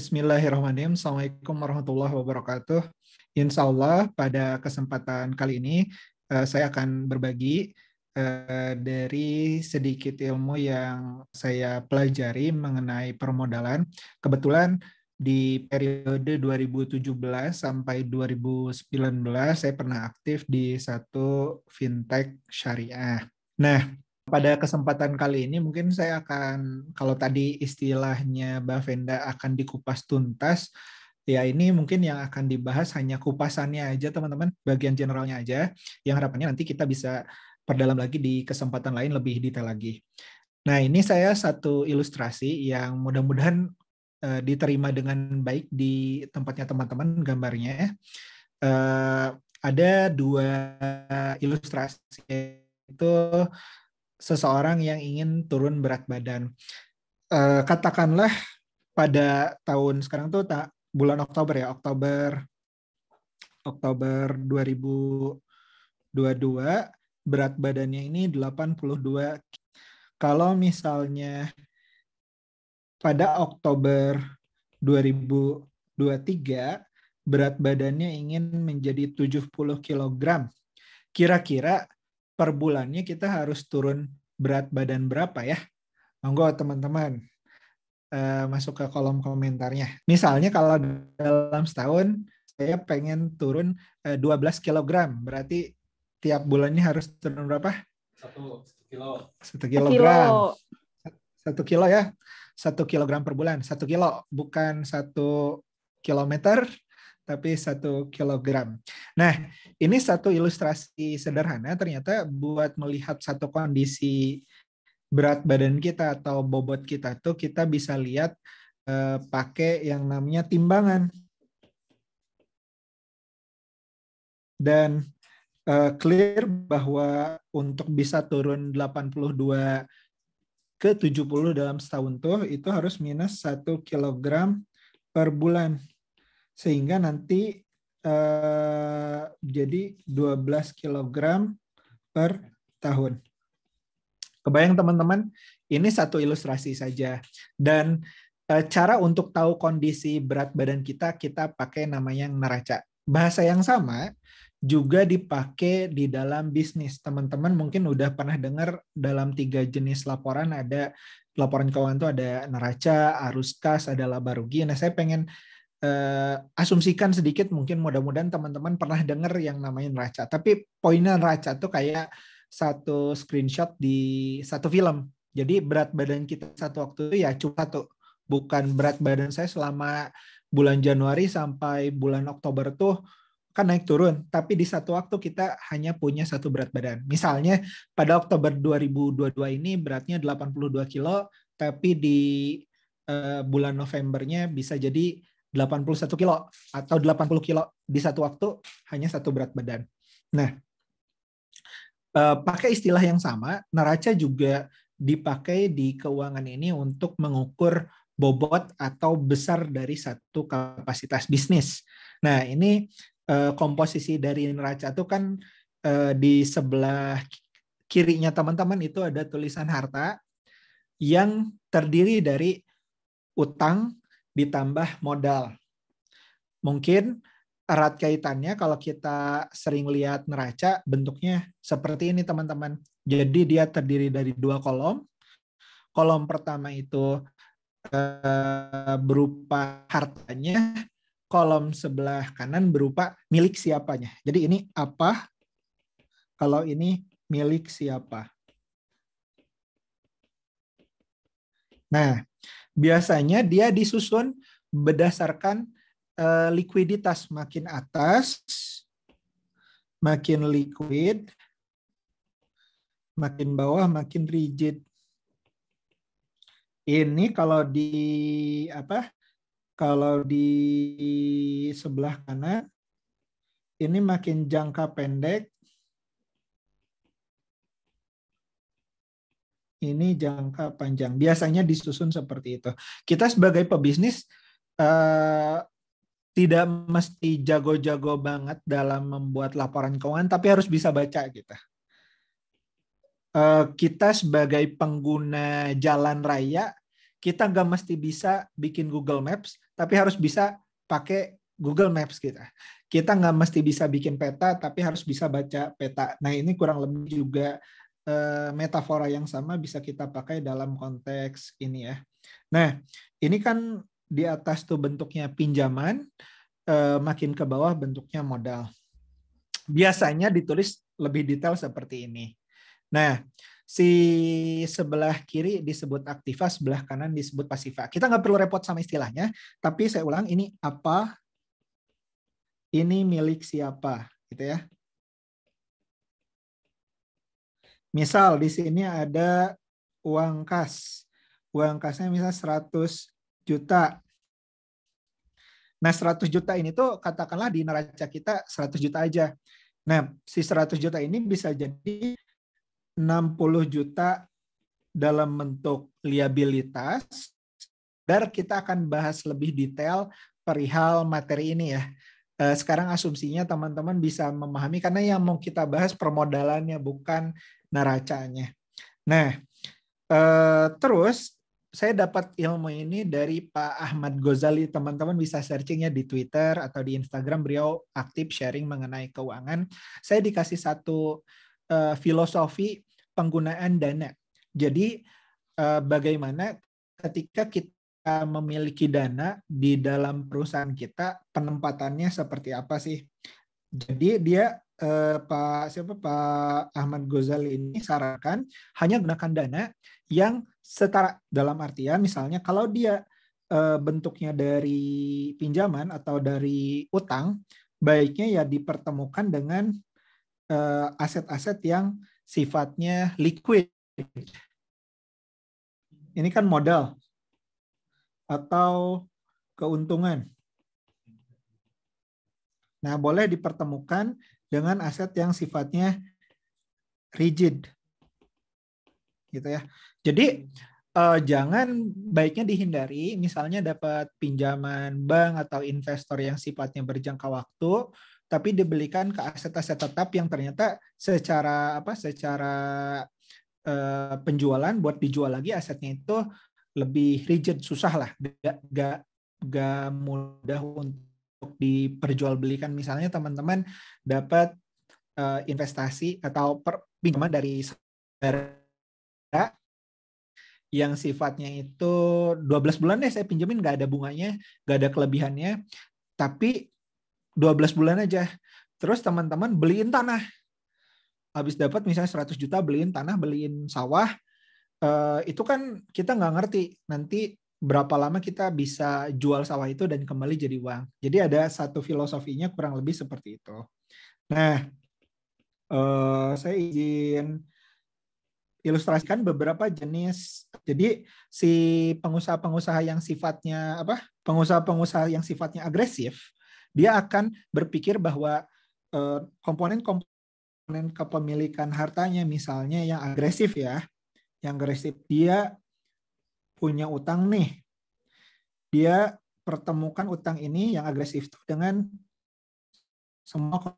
Bismillahirrahmanirrahim. Assalamualaikum warahmatullahi wabarakatuh. Insya Allah pada kesempatan kali ini uh, saya akan berbagi uh, dari sedikit ilmu yang saya pelajari mengenai permodalan. Kebetulan di periode 2017 sampai 2019 saya pernah aktif di satu fintech syariah. Nah, pada kesempatan kali ini mungkin saya akan kalau tadi istilahnya Mbak Venda akan dikupas tuntas, ya ini mungkin yang akan dibahas hanya kupasannya aja teman-teman, bagian generalnya aja yang harapannya nanti kita bisa perdalam lagi di kesempatan lain lebih detail lagi. Nah, ini saya satu ilustrasi yang mudah-mudahan eh, diterima dengan baik di tempatnya teman-teman gambarnya. Uh, ada dua ilustrasi itu seseorang yang ingin turun berat badan. Uh, katakanlah pada tahun sekarang tuh tak bulan Oktober ya, Oktober Oktober 2022 berat badannya ini 82. Kalau misalnya pada Oktober 2023 berat badannya ingin menjadi 70 kg. Kira-kira per bulannya kita harus turun berat badan berapa ya? Monggo teman-teman eh, masuk ke kolom komentarnya. Misalnya kalau dalam setahun saya pengen turun uh, 12 kg, berarti tiap bulannya harus turun berapa? Satu kilo. Satu kilogram. Satu kilo ya. Satu kilogram per bulan. Satu kilo, bukan satu kilometer, tapi satu kilogram. Nah, ini satu ilustrasi sederhana. Ternyata buat melihat satu kondisi berat badan kita atau bobot kita tuh kita bisa lihat eh, pakai yang namanya timbangan. Dan eh, clear bahwa untuk bisa turun 82 ke 70 dalam setahun tuh itu harus minus satu kilogram per bulan sehingga nanti eh, jadi 12 kg per tahun. Kebayang teman-teman, ini satu ilustrasi saja. Dan eh, cara untuk tahu kondisi berat badan kita, kita pakai namanya neraca. Bahasa yang sama juga dipakai di dalam bisnis. Teman-teman mungkin udah pernah dengar dalam tiga jenis laporan ada laporan keuangan itu ada neraca, arus kas, ada laba rugi. Nah, saya pengen eh, asumsikan sedikit mungkin mudah-mudahan teman-teman pernah dengar yang namanya neraca. Tapi poinnya neraca tuh kayak satu screenshot di satu film. Jadi berat badan kita satu waktu itu ya cuma satu. Bukan berat badan saya selama bulan Januari sampai bulan Oktober tuh kan naik turun, tapi di satu waktu kita hanya punya satu berat badan. Misalnya pada Oktober 2022 ini beratnya 82 kilo, tapi di uh, bulan Novembernya bisa jadi 81 kilo atau 80 kilo di satu waktu hanya satu berat badan. Nah, eh, pakai istilah yang sama, neraca juga dipakai di keuangan ini untuk mengukur bobot atau besar dari satu kapasitas bisnis. Nah, ini eh, komposisi dari neraca itu kan eh, di sebelah kirinya teman-teman itu ada tulisan harta yang terdiri dari utang, ditambah modal. Mungkin erat kaitannya kalau kita sering lihat neraca bentuknya seperti ini teman-teman. Jadi dia terdiri dari dua kolom. Kolom pertama itu eh, berupa hartanya, kolom sebelah kanan berupa milik siapanya. Jadi ini apa? Kalau ini milik siapa? Nah, biasanya dia disusun berdasarkan uh, likuiditas makin atas makin liquid makin bawah makin rigid ini kalau di apa kalau di sebelah kanan ini makin jangka pendek ini jangka panjang. Biasanya disusun seperti itu. Kita sebagai pebisnis uh, tidak mesti jago-jago banget dalam membuat laporan keuangan, tapi harus bisa baca kita. Gitu. Uh, eh, kita sebagai pengguna jalan raya, kita nggak mesti bisa bikin Google Maps, tapi harus bisa pakai Google Maps kita. Kita nggak mesti bisa bikin peta, tapi harus bisa baca peta. Nah ini kurang lebih juga Eh, metafora yang sama bisa kita pakai dalam konteks ini ya. Nah, ini kan di atas tuh bentuknya pinjaman, eh, makin ke bawah bentuknya modal. Biasanya ditulis lebih detail seperti ini. Nah, si sebelah kiri disebut aktiva, sebelah kanan disebut pasiva. Kita nggak perlu repot sama istilahnya, tapi saya ulang ini apa, ini milik siapa, gitu ya. Misal di sini ada uang kas. Uang kasnya misal 100 juta. Nah, 100 juta ini tuh katakanlah di neraca kita 100 juta aja. Nah, si 100 juta ini bisa jadi 60 juta dalam bentuk liabilitas. Dan kita akan bahas lebih detail perihal materi ini ya. Eh, sekarang asumsinya teman-teman bisa memahami karena yang mau kita bahas permodalannya bukan neracanya. Nah, eh, terus saya dapat ilmu ini dari Pak Ahmad Gozali. Teman-teman bisa searchingnya di Twitter atau di Instagram. Beliau aktif sharing mengenai keuangan. Saya dikasih satu eh, filosofi penggunaan dana. Jadi eh, bagaimana ketika kita memiliki dana di dalam perusahaan kita, penempatannya seperti apa sih? Jadi dia eh, Pak siapa Pak Ahmad Gozali ini sarankan hanya gunakan dana yang setara dalam artian misalnya kalau dia eh, bentuknya dari pinjaman atau dari utang baiknya ya dipertemukan dengan eh, aset-aset yang sifatnya liquid. Ini kan modal atau keuntungan. Nah, boleh dipertemukan dengan aset yang sifatnya rigid. Gitu ya. Jadi eh, jangan baiknya dihindari misalnya dapat pinjaman bank atau investor yang sifatnya berjangka waktu tapi dibelikan ke aset-aset tetap yang ternyata secara apa secara eh, penjualan buat dijual lagi asetnya itu lebih rigid susah lah gak, gak, gak mudah untuk diperjualbelikan misalnya teman-teman dapat uh, investasi atau per, pinjaman dari saudara yang sifatnya itu 12 bulan deh saya pinjemin nggak ada bunganya nggak ada kelebihannya tapi 12 bulan aja terus teman-teman beliin tanah habis dapat misalnya 100 juta beliin tanah beliin sawah uh, itu kan kita nggak ngerti nanti berapa lama kita bisa jual sawah itu dan kembali jadi uang. Jadi ada satu filosofinya kurang lebih seperti itu. Nah, eh, saya izin ilustrasikan beberapa jenis. Jadi si pengusaha-pengusaha yang sifatnya apa? Pengusaha-pengusaha yang sifatnya agresif, dia akan berpikir bahwa eh, komponen-komponen kepemilikan hartanya misalnya yang agresif ya, yang agresif dia punya utang nih. Dia pertemukan utang ini yang agresif itu dengan semua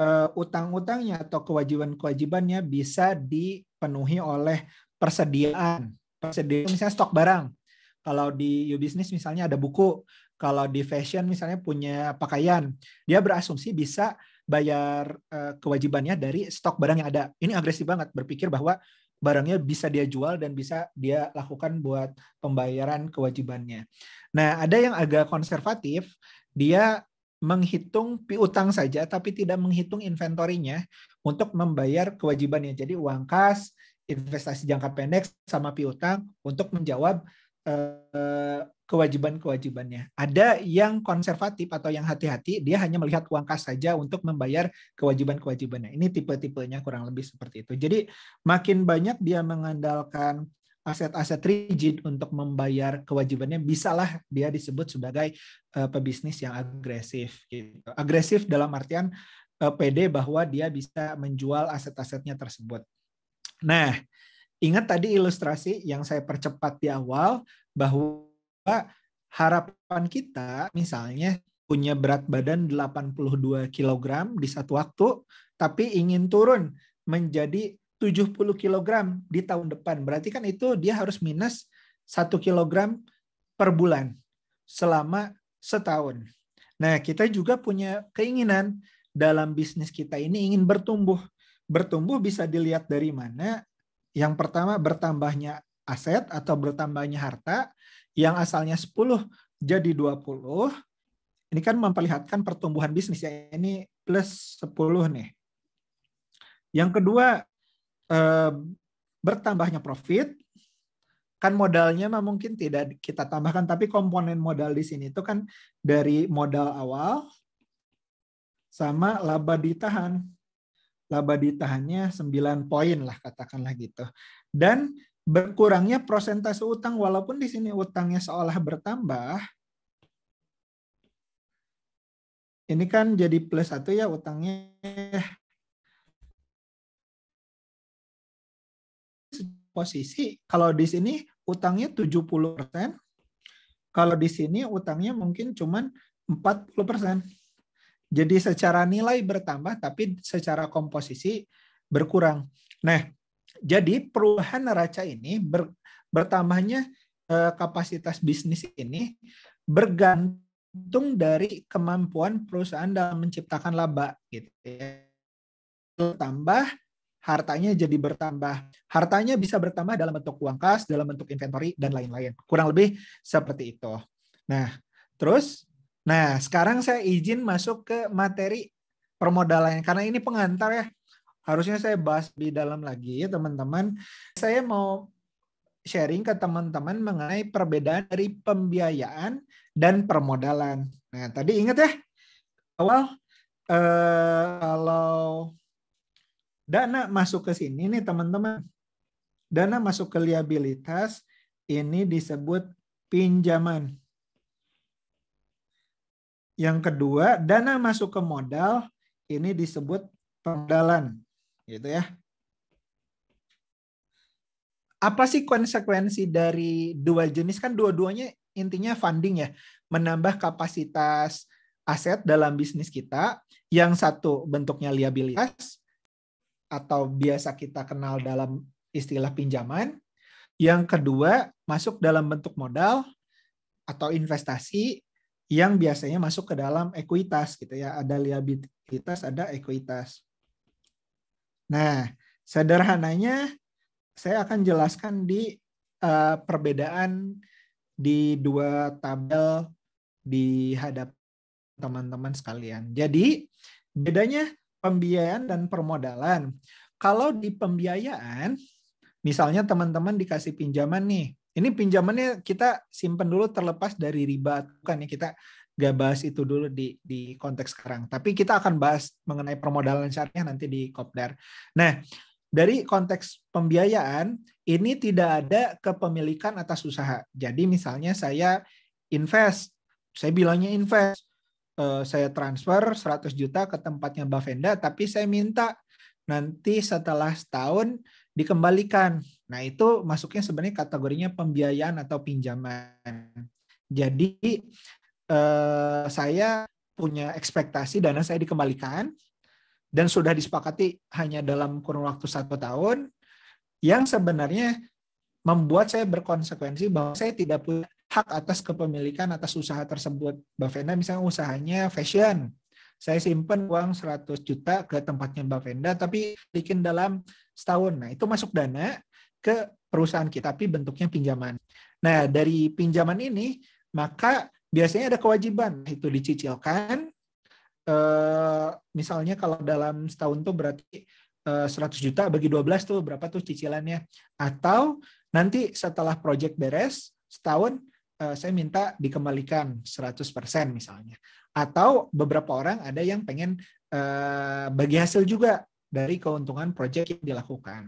eh, utang-utangnya atau kewajiban-kewajibannya bisa dipenuhi oleh persediaan. Persediaan misalnya stok barang. Kalau di you business misalnya ada buku, kalau di fashion misalnya punya pakaian, dia berasumsi bisa bayar eh, kewajibannya dari stok barang yang ada. Ini agresif banget berpikir bahwa barangnya bisa dia jual dan bisa dia lakukan buat pembayaran kewajibannya. Nah, ada yang agak konservatif, dia menghitung piutang saja tapi tidak menghitung inventorinya untuk membayar kewajibannya. Jadi uang kas, investasi jangka pendek sama piutang untuk menjawab eh, kewajiban-kewajibannya. Ada yang konservatif atau yang hati-hati, dia hanya melihat uang kas saja untuk membayar kewajiban-kewajibannya. Ini tipe-tipenya kurang lebih seperti itu. Jadi makin banyak dia mengandalkan aset-aset rigid untuk membayar kewajibannya, bisalah dia disebut sebagai eh, pebisnis yang agresif. Gitu. Agresif dalam artian uh, eh, PD bahwa dia bisa menjual aset-asetnya tersebut. Nah, ingat tadi ilustrasi yang saya percepat di awal bahwa harapan kita misalnya punya berat badan 82 kg di satu waktu, tapi ingin turun menjadi 70 kg di tahun depan. Berarti kan itu dia harus minus 1 kg per bulan selama setahun. Nah, kita juga punya keinginan dalam bisnis kita ini ingin bertumbuh. Bertumbuh bisa dilihat dari mana? Yang pertama bertambahnya aset atau bertambahnya harta yang asalnya 10 jadi 20. Ini kan memperlihatkan pertumbuhan bisnis ya. Ini plus 10 nih. Yang kedua, eh, bertambahnya profit. Kan modalnya mah mungkin tidak kita tambahkan, tapi komponen modal di sini itu kan dari modal awal sama laba ditahan. Laba ditahannya 9 poin lah katakanlah gitu. Dan berkurangnya prosentase utang walaupun di sini utangnya seolah bertambah ini kan jadi plus satu ya utangnya posisi kalau di sini utangnya 70%, kalau di sini utangnya mungkin cuman 40%. Jadi secara nilai bertambah tapi secara komposisi berkurang. Nah, jadi perubahan neraca ini ber, bertambahnya eh, kapasitas bisnis ini bergantung dari kemampuan perusahaan dalam menciptakan laba gitu ya. Tambah hartanya jadi bertambah. Hartanya bisa bertambah dalam bentuk uang kas, dalam bentuk inventory dan lain-lain. Kurang lebih seperti itu. Nah, terus nah sekarang saya izin masuk ke materi permodalan karena ini pengantar ya harusnya saya bahas lebih dalam lagi ya teman-teman. Saya mau sharing ke teman-teman mengenai perbedaan dari pembiayaan dan permodalan. Nah, tadi ingat ya awal eh, kalau dana masuk ke sini nih teman-teman. Dana masuk ke liabilitas ini disebut pinjaman. Yang kedua, dana masuk ke modal ini disebut permodalan gitu ya. Apa sih konsekuensi dari dua jenis kan dua-duanya intinya funding ya, menambah kapasitas aset dalam bisnis kita. Yang satu bentuknya liabilitas atau biasa kita kenal dalam istilah pinjaman. Yang kedua masuk dalam bentuk modal atau investasi yang biasanya masuk ke dalam ekuitas gitu ya. Ada liabilitas, ada ekuitas. Nah, sederhananya saya akan jelaskan di uh, perbedaan di dua tabel di hadap teman-teman sekalian. Jadi, bedanya pembiayaan dan permodalan. Kalau di pembiayaan, misalnya teman-teman dikasih pinjaman nih. Ini pinjamannya kita simpan dulu terlepas dari riba, Bukan ya kita gak bahas itu dulu di di konteks sekarang. Tapi kita akan bahas mengenai permodalan syariah nanti di Kopdar. Nah, dari konteks pembiayaan ini tidak ada kepemilikan atas usaha. Jadi misalnya saya invest, saya bilangnya invest, eh, saya transfer 100 juta ke tempatnya Mbak Venda, tapi saya minta nanti setelah setahun dikembalikan. Nah itu masuknya sebenarnya kategorinya pembiayaan atau pinjaman. Jadi eh, saya punya ekspektasi dana saya dikembalikan dan sudah disepakati hanya dalam kurun waktu satu tahun yang sebenarnya membuat saya berkonsekuensi bahwa saya tidak punya hak atas kepemilikan atas usaha tersebut. Mbak Venda misalnya usahanya fashion. Saya simpan uang 100 juta ke tempatnya Mbak Venda, tapi bikin dalam setahun. Nah, itu masuk dana ke perusahaan kita, tapi bentuknya pinjaman. Nah, dari pinjaman ini, maka biasanya ada kewajiban itu dicicilkan eh, misalnya kalau dalam setahun tuh berarti eh, 100 juta bagi 12 tuh berapa tuh cicilannya atau nanti setelah project beres setahun eh, saya minta dikembalikan 100% misalnya atau beberapa orang ada yang pengen eh, bagi hasil juga dari keuntungan project yang dilakukan.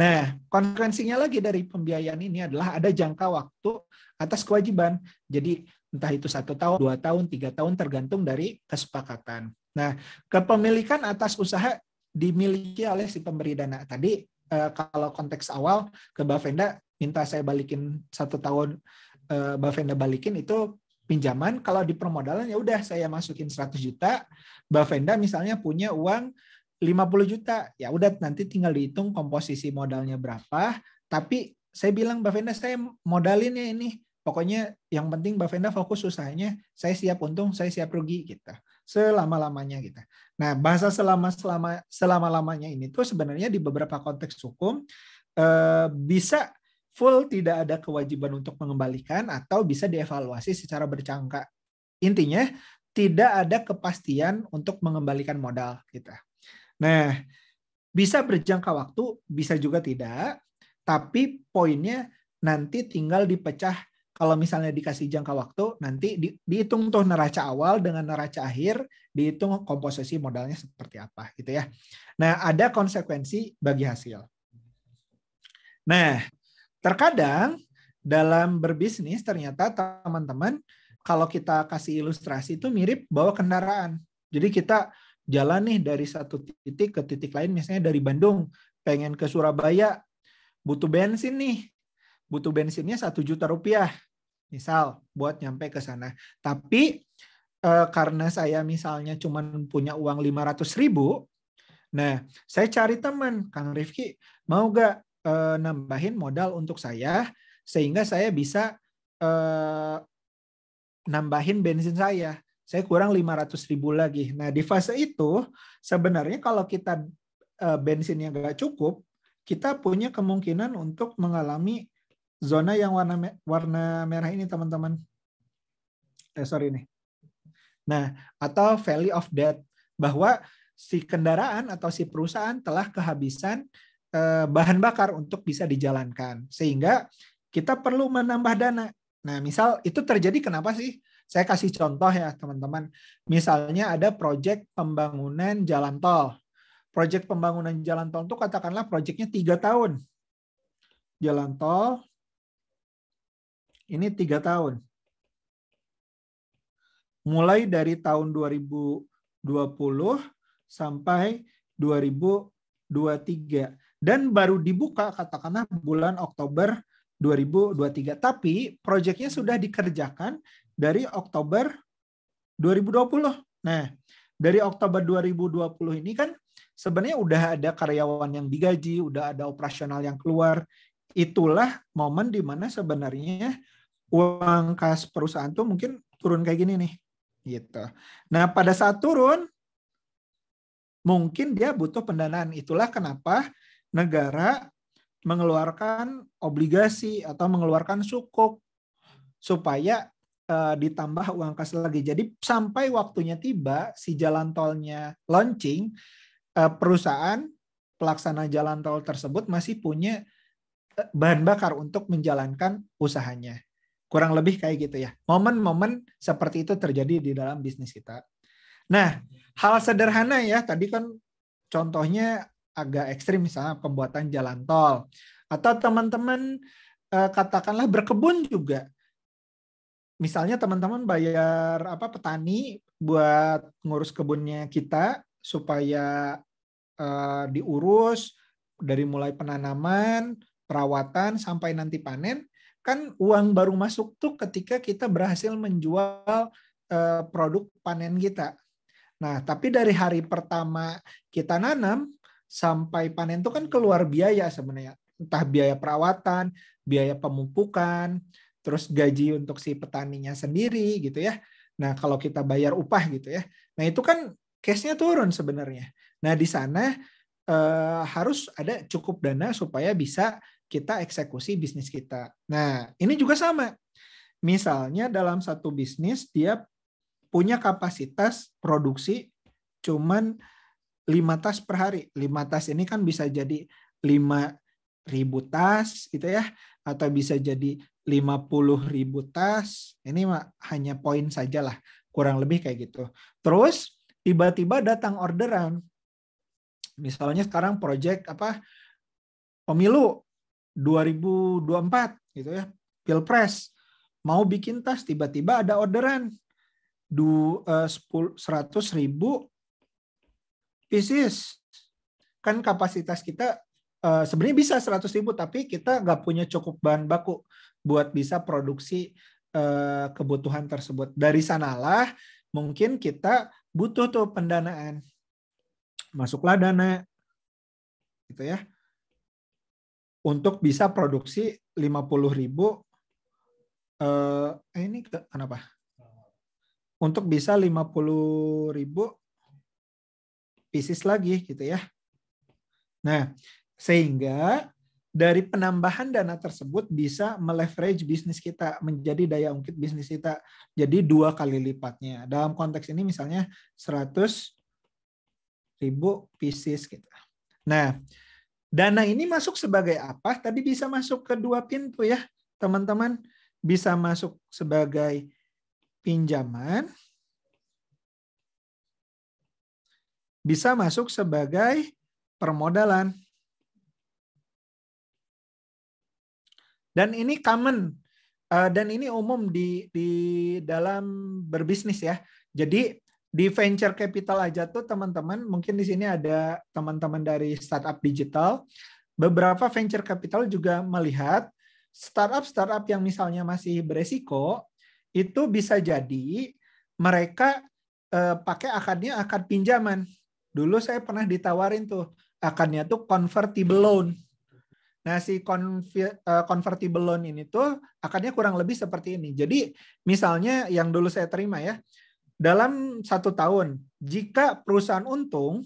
Nah, konsekuensinya lagi dari pembiayaan ini adalah ada jangka waktu atas kewajiban. Jadi entah itu satu tahun, dua tahun, tiga tahun tergantung dari kesepakatan. Nah, kepemilikan atas usaha dimiliki oleh si pemberi dana. Tadi eh, kalau konteks awal ke Bavenda minta saya balikin satu tahun, eh, Bavenda balikin itu pinjaman. Kalau di permodalan ya udah saya masukin 100 juta, Bavenda misalnya punya uang 50 juta. Ya udah nanti tinggal dihitung komposisi modalnya berapa, tapi saya bilang Bavenda saya modalin ya ini Pokoknya yang penting Mbak Fenda fokus usahanya, saya siap untung, saya siap rugi gitu. Selama-lamanya gitu. Nah, bahasa selama-selama selama-lamanya ini tuh sebenarnya di beberapa konteks hukum eh, bisa full tidak ada kewajiban untuk mengembalikan atau bisa dievaluasi secara bercangka. Intinya tidak ada kepastian untuk mengembalikan modal kita. Nah, bisa berjangka waktu, bisa juga tidak, tapi poinnya nanti tinggal dipecah kalau misalnya dikasih jangka waktu nanti di, dihitung tuh neraca awal dengan neraca akhir dihitung komposisi modalnya seperti apa gitu ya nah ada konsekuensi bagi hasil nah terkadang dalam berbisnis ternyata teman-teman kalau kita kasih ilustrasi itu mirip bawa kendaraan jadi kita jalan nih dari satu titik ke titik lain misalnya dari Bandung pengen ke Surabaya butuh bensin nih butuh bensinnya satu juta rupiah misal buat nyampe ke sana. Tapi e, karena saya misalnya cuma punya uang lima ratus ribu, nah saya cari teman, Kang Rifki, mau gak e, eh, nambahin modal untuk saya sehingga saya bisa e, nambahin bensin saya. Saya kurang lima ratus ribu lagi. Nah di fase itu sebenarnya kalau kita bensinnya gak cukup, kita punya kemungkinan untuk mengalami zona yang warna warna merah ini teman-teman. Eh sorry nih. Nah, atau Valley of debt bahwa si kendaraan atau si perusahaan telah kehabisan eh, bahan bakar untuk bisa dijalankan. Sehingga kita perlu menambah dana. Nah, misal itu terjadi kenapa sih? Saya kasih contoh ya, teman-teman. Misalnya ada proyek pembangunan jalan tol. Proyek pembangunan jalan tol itu katakanlah proyeknya tiga tahun. Jalan tol ini tiga tahun. Mulai dari tahun 2020 sampai 2023 dan baru dibuka katakanlah bulan Oktober 2023 tapi proyeknya sudah dikerjakan dari Oktober 2020. Nah, dari Oktober 2020 ini kan sebenarnya udah ada karyawan yang digaji, udah ada operasional yang keluar. Itulah momen di mana sebenarnya uang kas perusahaan tuh mungkin turun kayak gini nih gitu. Nah, pada saat turun mungkin dia butuh pendanaan. Itulah kenapa negara mengeluarkan obligasi atau mengeluarkan sukuk supaya uh, ditambah uang kas lagi. Jadi sampai waktunya tiba si jalan tolnya launching uh, perusahaan pelaksana jalan tol tersebut masih punya eh, bahan bakar untuk menjalankan usahanya Kurang lebih kayak gitu ya. Momen-momen seperti itu terjadi di dalam bisnis kita. Nah, hal sederhana ya, tadi kan contohnya agak ekstrim misalnya pembuatan jalan tol. Atau teman-teman eh, katakanlah berkebun juga. Misalnya teman-teman bayar apa petani buat ngurus kebunnya kita supaya uh, diurus dari mulai penanaman, perawatan sampai nanti panen kan uang baru masuk tuh ketika kita berhasil menjual uh, produk panen kita. Nah, tapi dari hari pertama kita nanam sampai panen itu kan keluar biaya sebenarnya. Entah biaya perawatan, biaya pemupukan, terus gaji untuk si petaninya sendiri gitu ya. Nah, kalau kita bayar upah gitu ya. Nah, itu kan cashnya turun sebenarnya. Nah, di sana eh, harus ada cukup dana supaya bisa kita eksekusi bisnis kita. Nah, ini juga sama. Misalnya dalam satu bisnis dia punya kapasitas produksi cuman 5 tas per hari. 5 tas ini kan bisa jadi 5 ribu tas gitu ya atau bisa jadi 50 ribu tas. Ini mah hanya poin sajalah, kurang lebih kayak gitu. Terus tiba-tiba datang orderan. Misalnya sekarang project apa pemilu 2024 gitu ya pilpres mau bikin tas tiba-tiba ada orderan du eh, seratus ribu pieces kan kapasitas kita eh, sebenarnya bisa seratus ribu tapi kita nggak punya cukup bahan baku buat bisa produksi eh, kebutuhan tersebut dari sanalah mungkin kita butuh tuh pendanaan masuklah dana gitu ya untuk bisa produksi 50 ribu eh, ini ke, kenapa? Untuk bisa 50 ribu pieces lagi gitu ya. Nah, sehingga dari penambahan dana tersebut bisa meleverage bisnis kita menjadi daya ungkit bisnis kita jadi dua kali lipatnya. Dalam konteks ini misalnya 100 ribu pieces kita. Gitu. Nah, Dana ini masuk sebagai apa? Tadi bisa masuk ke dua pintu ya, teman-teman. Bisa masuk sebagai pinjaman, bisa masuk sebagai permodalan. Dan ini common eh, dan ini umum di di dalam berbisnis ya. Jadi di venture capital aja tuh teman-teman mungkin di sini ada teman-teman dari startup digital beberapa venture capital juga melihat startup startup yang misalnya masih beresiko itu bisa jadi mereka eh, pakai akadnya akad pinjaman dulu saya pernah ditawarin tuh akadnya tuh convertible loan Nah, si eh, convertible loan ini tuh akadnya kurang lebih seperti ini. Jadi, misalnya yang dulu saya terima ya, dalam satu tahun, jika perusahaan untung,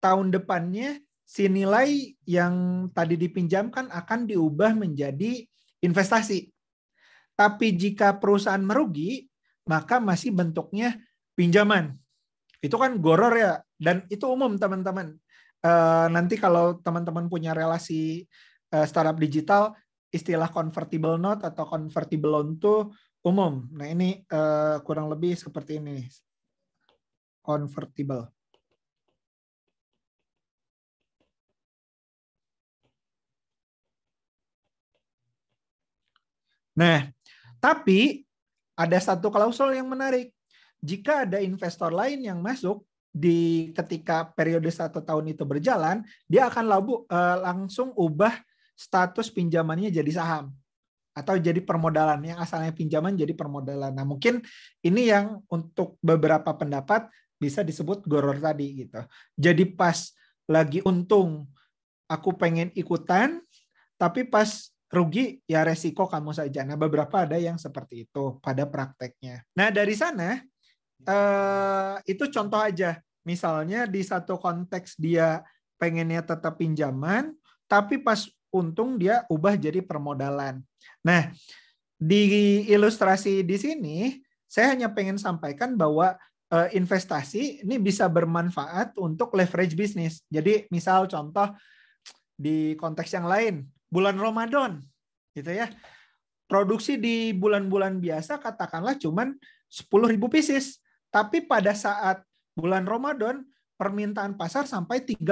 tahun depannya si nilai yang tadi dipinjamkan akan diubah menjadi investasi. Tapi jika perusahaan merugi, maka masih bentuknya pinjaman. Itu kan goror ya, dan itu umum teman-teman. e, nanti kalau teman-teman punya relasi e, startup digital, istilah convertible note atau convertible loan tuh umum. Nah ini uh, kurang lebih seperti ini. Convertible. Nah, tapi ada satu klausul yang menarik. Jika ada investor lain yang masuk di ketika periode satu tahun itu berjalan, dia akan labu, uh, langsung ubah status pinjamannya jadi saham atau jadi permodalan yang asalnya pinjaman jadi permodalan. Nah, mungkin ini yang untuk beberapa pendapat bisa disebut goror tadi gitu. Jadi pas lagi untung aku pengen ikutan tapi pas rugi ya resiko kamu saja. Nah, beberapa ada yang seperti itu pada prakteknya. Nah, dari sana eh, itu contoh aja. Misalnya di satu konteks dia pengennya tetap pinjaman tapi pas untung dia ubah jadi permodalan. Nah, di ilustrasi di sini saya hanya pengen sampaikan bahwa eh, investasi ini bisa bermanfaat untuk leverage bisnis. Jadi misal contoh di konteks yang lain, bulan Ramadan gitu ya. Produksi di bulan-bulan biasa katakanlah cuman 10.000 pieces, tapi pada saat bulan Ramadan permintaan pasar sampai 30.000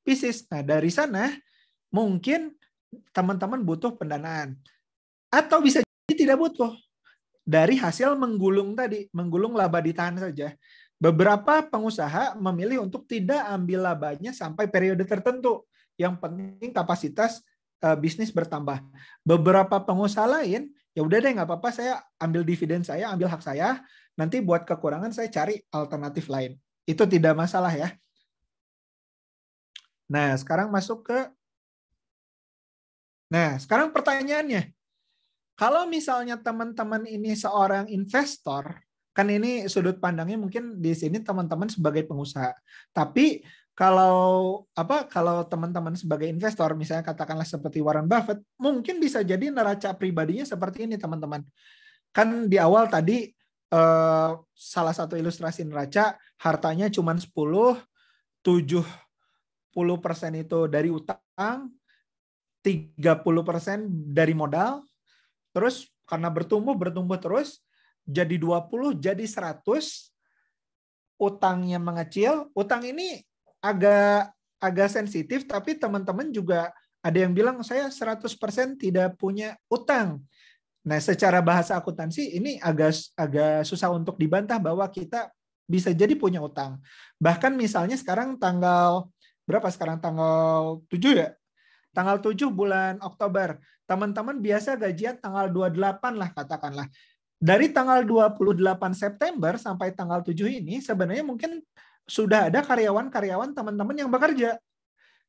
pieces. Nah, dari sana mungkin teman-teman butuh pendanaan. Atau bisa jadi tidak butuh. Dari hasil menggulung tadi, menggulung laba di ditahan saja. Beberapa pengusaha memilih untuk tidak ambil labanya sampai periode tertentu. Yang penting kapasitas eh, bisnis bertambah. Beberapa pengusaha lain, ya udah deh nggak apa-apa saya ambil dividen saya, ambil hak saya, nanti buat kekurangan saya cari alternatif lain. Itu tidak masalah ya. Nah, sekarang masuk ke Nah, sekarang pertanyaannya, kalau misalnya teman-teman ini seorang investor, kan ini sudut pandangnya mungkin di sini teman-teman sebagai pengusaha. Tapi kalau apa kalau teman-teman sebagai investor misalnya katakanlah seperti Warren Buffett, mungkin bisa jadi neraca pribadinya seperti ini teman-teman. Kan di awal tadi eh, salah satu ilustrasi neraca hartanya cuma 10, 70% itu dari utang, 30% dari modal, terus karena bertumbuh, bertumbuh terus, jadi 20, jadi 100, utangnya mengecil. Utang ini agak agak sensitif, tapi teman-teman juga ada yang bilang, saya 100% tidak punya utang. Nah, secara bahasa akuntansi ini agak agak susah untuk dibantah bahwa kita bisa jadi punya utang. Bahkan misalnya sekarang tanggal berapa sekarang tanggal 7 ya? tanggal 7 bulan Oktober. Teman-teman biasa gajian tanggal 28 lah katakanlah. Dari tanggal 28 September sampai tanggal 7 ini sebenarnya mungkin sudah ada karyawan-karyawan teman-teman yang bekerja.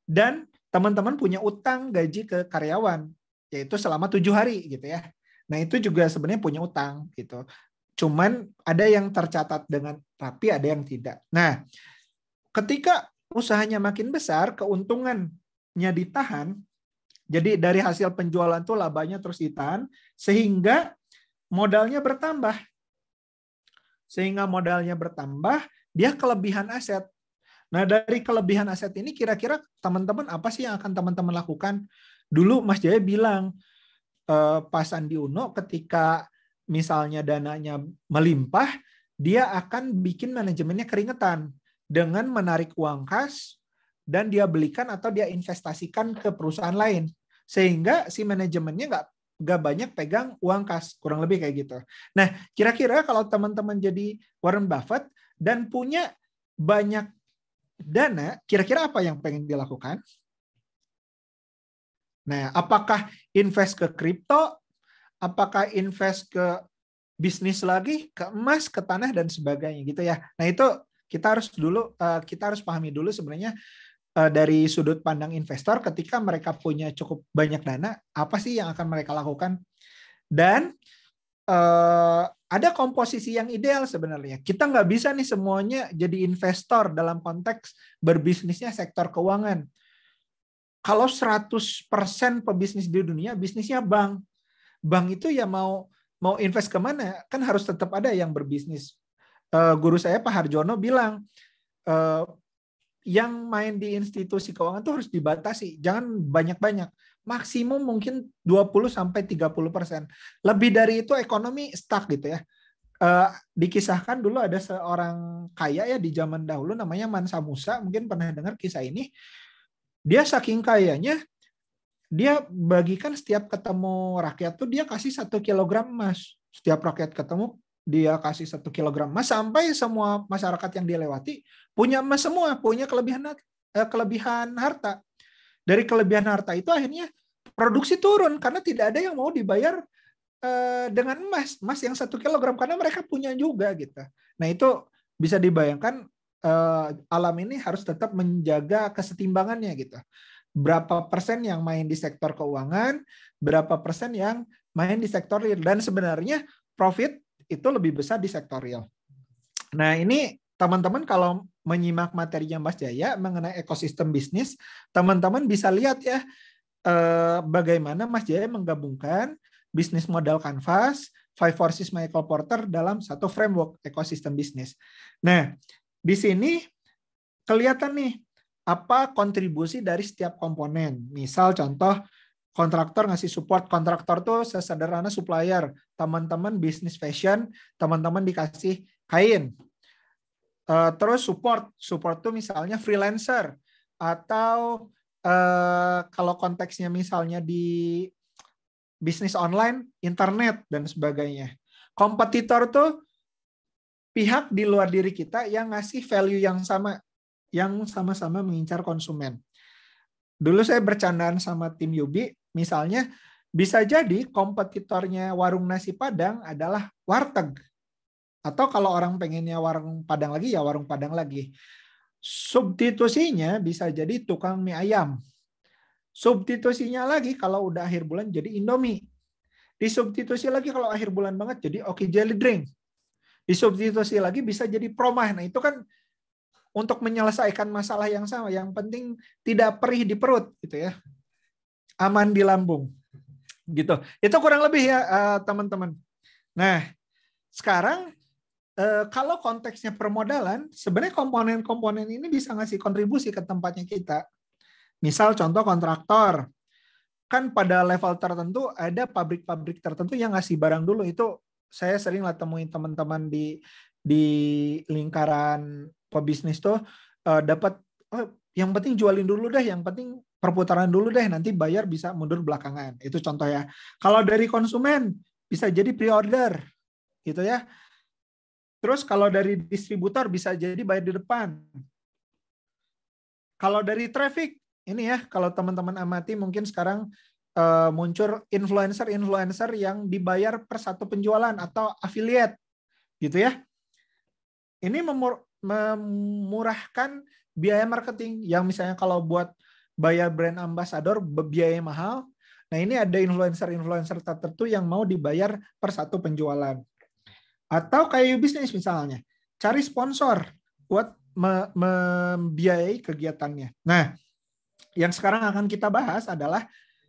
Dan teman-teman punya utang gaji ke karyawan yaitu selama tujuh hari gitu ya. Nah itu juga sebenarnya punya utang gitu. Cuman ada yang tercatat dengan rapi, ada yang tidak. Nah ketika usahanya makin besar, keuntungan labanya ditahan, jadi dari hasil penjualan tuh labanya terus ditahan sehingga modalnya bertambah. Sehingga modalnya bertambah, dia kelebihan aset. Nah, dari kelebihan aset ini kira-kira teman-teman apa sih yang akan teman-teman lakukan? Dulu Mas Jaya bilang eh, pas Sandi Uno ketika misalnya dananya melimpah, dia akan bikin manajemennya keringetan dengan menarik uang kas dan dia belikan atau dia investasikan ke perusahaan lain sehingga si manajemennya nggak nggak banyak pegang uang kas kurang lebih kayak gitu. Nah kira-kira kalau teman-teman jadi Warren Buffett dan punya banyak dana, kira-kira apa yang pengen dilakukan? Nah, apakah invest ke kripto? Apakah invest ke bisnis lagi, ke emas, ke tanah dan sebagainya gitu ya. Nah, itu kita harus dulu eh, kita harus pahami dulu sebenarnya uh, dari sudut pandang investor ketika mereka punya cukup banyak dana apa sih yang akan mereka lakukan dan uh, ada komposisi yang ideal sebenarnya. Kita nggak bisa nih semuanya jadi investor dalam konteks berbisnisnya sektor keuangan. Kalau 100% pebisnis di dunia, bisnisnya bank. Bank itu ya mau mau invest kemana, kan harus tetap ada yang berbisnis. Eh, guru saya Pak Harjono bilang, yang main di institusi keuangan itu harus dibatasi. Jangan banyak-banyak. Maksimum mungkin 20 sampai 30 persen. Lebih dari itu ekonomi stuck gitu ya. Uh, dikisahkan dulu ada seorang kaya ya di zaman dahulu namanya Mansa Musa mungkin pernah dengar kisah ini dia saking kayanya dia bagikan setiap ketemu rakyat tuh dia kasih satu kilogram emas setiap rakyat ketemu dia kasih satu kilogram emas sampai semua masyarakat yang dia lewati punya emas semua, punya kelebihan eh, kelebihan harta. Dari kelebihan harta itu akhirnya produksi turun karena tidak ada yang mau dibayar eh, dengan emas, emas yang satu kilogram karena mereka punya juga gitu. Nah itu bisa dibayangkan eh, alam ini harus tetap menjaga kesetimbangannya gitu. Berapa persen yang main di sektor keuangan, berapa persen yang main di sektor real dan sebenarnya profit itu lebih besar di sektorial. Nah, ini teman-teman kalau menyimak materinya Mas Jaya mengenai ekosistem bisnis, teman-teman bisa lihat ya eh, bagaimana Mas Jaya menggabungkan bisnis modal kanvas, five forces Michael Porter dalam satu framework ekosistem bisnis. Nah, di sini kelihatan nih apa kontribusi dari setiap komponen. Misal contoh kontraktor ngasih support kontraktor tuh sesederhana supplier teman-teman bisnis fashion teman-teman dikasih kain uh, terus support support tuh misalnya freelancer atau uh, kalau konteksnya misalnya di bisnis online internet dan sebagainya kompetitor tuh pihak di luar diri kita yang ngasih value yang sama yang sama-sama mengincar konsumen dulu saya bercandaan sama tim Yubi Misalnya bisa jadi kompetitornya warung nasi Padang adalah warteg. Atau kalau orang pengennya warung Padang lagi ya warung Padang lagi. Substitusinya bisa jadi tukang mie ayam. Substitusinya lagi kalau udah akhir bulan jadi Indomie. Disubstitusi lagi kalau akhir bulan banget jadi Oke Jelly Drink. Disubstitusi lagi bisa jadi Promah. Nah, itu kan untuk menyelesaikan masalah yang sama. Yang penting tidak perih di perut gitu ya aman di lambung. Gitu. Itu kurang lebih ya eh, teman-teman. Nah, sekarang eh, kalau konteksnya permodalan, sebenarnya komponen-komponen ini bisa ngasih kontribusi ke tempatnya kita. Misal contoh kontraktor. Kan pada level tertentu ada pabrik-pabrik tertentu yang ngasih barang dulu itu saya seringlah temuin teman-teman di di lingkaran pebisnis tuh eh, dapat oh, yang penting jualin dulu deh, yang penting perputaran dulu deh nanti bayar bisa mundur belakangan itu contoh ya kalau dari konsumen bisa jadi pre-order gitu ya terus kalau dari distributor bisa jadi bayar di depan kalau dari traffic ini ya kalau teman-teman amati mungkin sekarang uh, muncul influencer-influencer yang dibayar per satu penjualan atau affiliate gitu ya ini memur memurahkan biaya marketing yang misalnya kalau buat bayar brand ambassador biaya mahal. Nah, ini ada influencer-influencer tertentu yang mau dibayar per satu penjualan. Atau kayak bisnis misalnya, cari sponsor buat membiayai kegiatannya. Nah, yang sekarang akan kita bahas adalah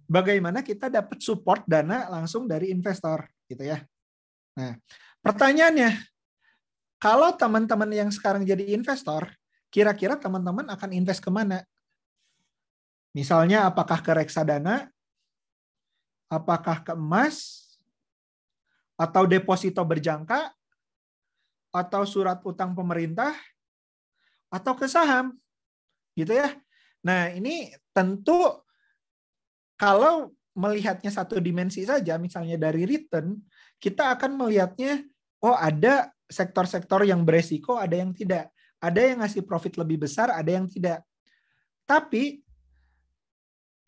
bagaimana kita dapat support dana langsung dari investor, gitu ya. Nah, pertanyaannya, kalau teman-teman yang sekarang jadi investor, kira-kira teman-teman akan invest kemana? Misalnya apakah ke reksadana, apakah ke emas, atau deposito berjangka, atau surat utang pemerintah, atau ke saham. Gitu ya. Nah, ini tentu kalau melihatnya satu dimensi saja, misalnya dari return, kita akan melihatnya, oh ada sektor-sektor yang beresiko, ada yang tidak. Ada yang ngasih profit lebih besar, ada yang tidak. Tapi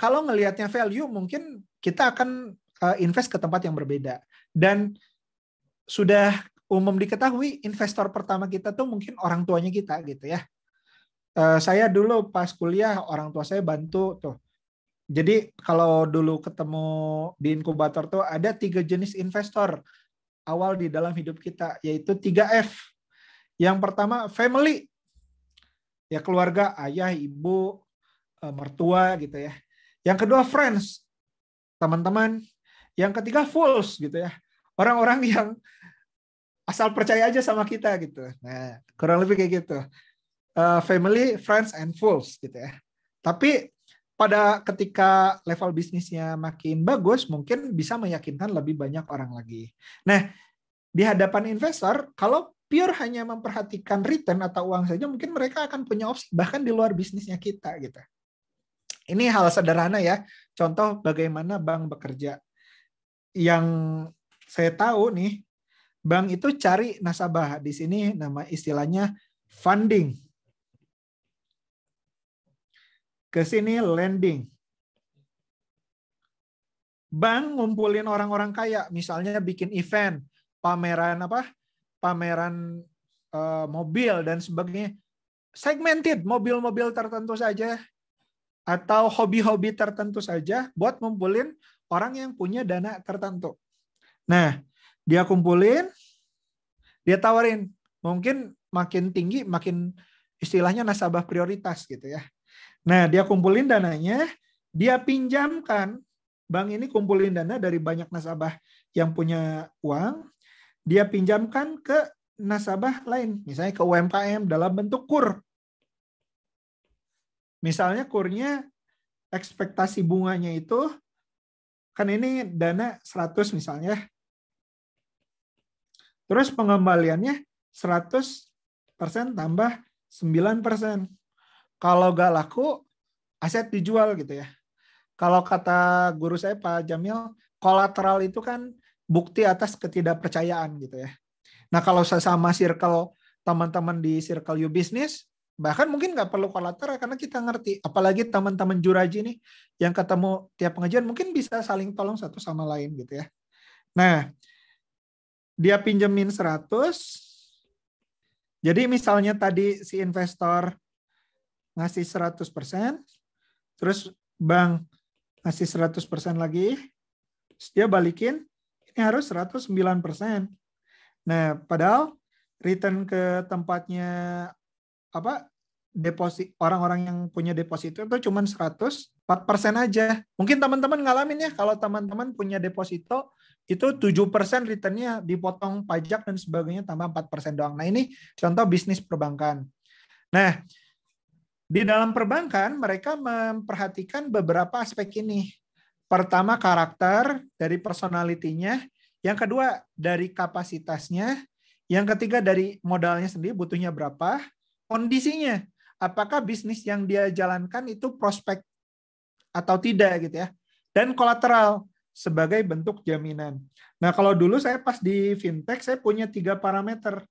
kalau ngelihatnya value mungkin kita akan eh, invest ke tempat yang berbeda dan sudah umum diketahui investor pertama kita tuh mungkin orang tuanya kita gitu ya. Eh, saya dulu pas kuliah orang tua saya bantu tuh. Jadi kalau dulu ketemu di inkubator tuh ada tiga jenis investor awal di dalam hidup kita yaitu 3F. Yang pertama family. Ya keluarga, ayah, ibu, eh, mertua gitu ya. Yang kedua friends, teman-teman. Yang ketiga fools gitu ya. Orang-orang yang asal percaya aja sama kita gitu. Nah, kurang lebih kayak gitu. Uh, family, friends, and fools gitu ya. Tapi pada ketika level bisnisnya makin bagus, mungkin bisa meyakinkan lebih banyak orang lagi. Nah, di hadapan investor, kalau pure hanya memperhatikan return atau uang saja, mungkin mereka akan punya opsi bahkan di luar bisnisnya kita gitu. Ini hal sederhana ya. Contoh bagaimana bank bekerja. Yang saya tahu nih, bank itu cari nasabah. Di sini nama istilahnya funding. Ke sini lending. Bank ngumpulin orang-orang kaya, misalnya bikin event, pameran apa? Pameran eh, mobil dan sebagainya segmented mobil-mobil tertentu saja atau hobi-hobi tertentu saja buat ngumpulin orang yang punya dana tertentu. Nah, dia kumpulin, dia tawarin, mungkin makin tinggi makin istilahnya nasabah prioritas gitu ya. Nah, dia kumpulin dananya, dia pinjamkan. Bank ini kumpulin dana dari banyak nasabah yang punya uang, dia pinjamkan ke nasabah lain, misalnya ke UMKM dalam bentuk kur. Misalnya kurnya ekspektasi bunganya itu kan ini dana 100 misalnya. Terus pengembaliannya 100% tambah 9%. Kalau gak laku, aset dijual gitu ya. Kalau kata guru saya Pak Jamil, kolateral itu kan bukti atas ketidakpercayaan gitu ya. Nah kalau sama circle teman-teman di circle you business, bahkan mungkin nggak perlu kolateral karena kita ngerti apalagi teman-teman juraji nih yang ketemu tiap pengajian mungkin bisa saling tolong satu sama lain gitu ya nah dia pinjemin 100 jadi misalnya tadi si investor ngasih 100%, terus bank ngasih 100% lagi, dia balikin, ini harus 109%. Nah, padahal return ke tempatnya apa deposit orang-orang yang punya deposito itu cuma 104% aja. Mungkin teman-teman ngalamin ya kalau teman-teman punya deposito itu 7% returnnya dipotong pajak dan sebagainya tambah 4% doang. Nah ini contoh bisnis perbankan. Nah di dalam perbankan mereka memperhatikan beberapa aspek ini. Pertama karakter dari personalitinya, yang kedua dari kapasitasnya, yang ketiga dari modalnya sendiri butuhnya berapa, kondisinya apakah bisnis yang dia jalankan itu prospek atau tidak gitu ya. Dan kolateral sebagai bentuk jaminan. Nah, kalau dulu saya pas di fintech saya punya tiga parameter.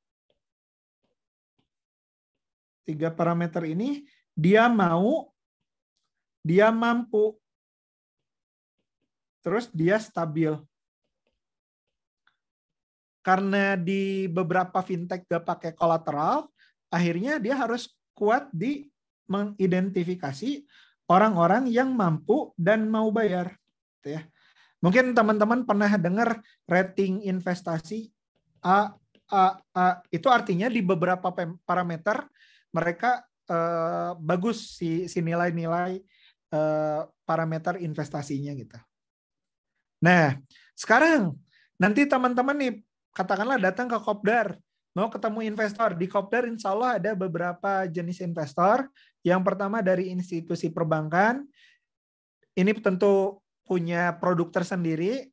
Tiga parameter ini dia mau, dia mampu, terus dia stabil. Karena di beberapa fintech gak pakai kolateral, akhirnya dia harus kuat di mengidentifikasi orang-orang yang mampu dan mau bayar. Gitu ya. Mungkin teman-teman pernah dengar rating investasi A, A, A. Itu artinya di beberapa parameter mereka eh, bagus si si nilai-nilai eh, parameter investasinya gitu. Nah, sekarang nanti teman-teman nih katakanlah datang ke Kopdar mau ketemu investor di Kopdar insya Allah ada beberapa jenis investor. Yang pertama dari institusi perbankan, ini tentu punya produk tersendiri,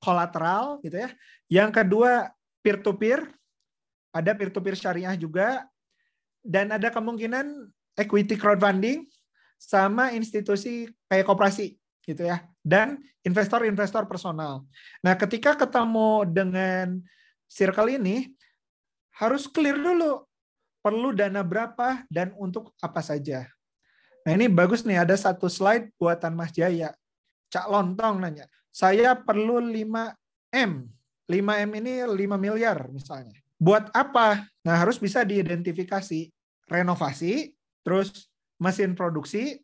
kolateral gitu ya. Yang kedua peer to peer, ada peer to peer syariah juga, dan ada kemungkinan equity crowdfunding sama institusi kayak koperasi gitu ya dan investor-investor personal. Nah, ketika ketemu dengan circle ini, harus clear dulu perlu dana berapa dan untuk apa saja. Nah ini bagus nih ada satu slide buatan Mas Jaya. Cak Lontong nanya, saya perlu 5M. 5M ini 5 miliar misalnya. Buat apa? Nah harus bisa diidentifikasi. Renovasi, terus mesin produksi,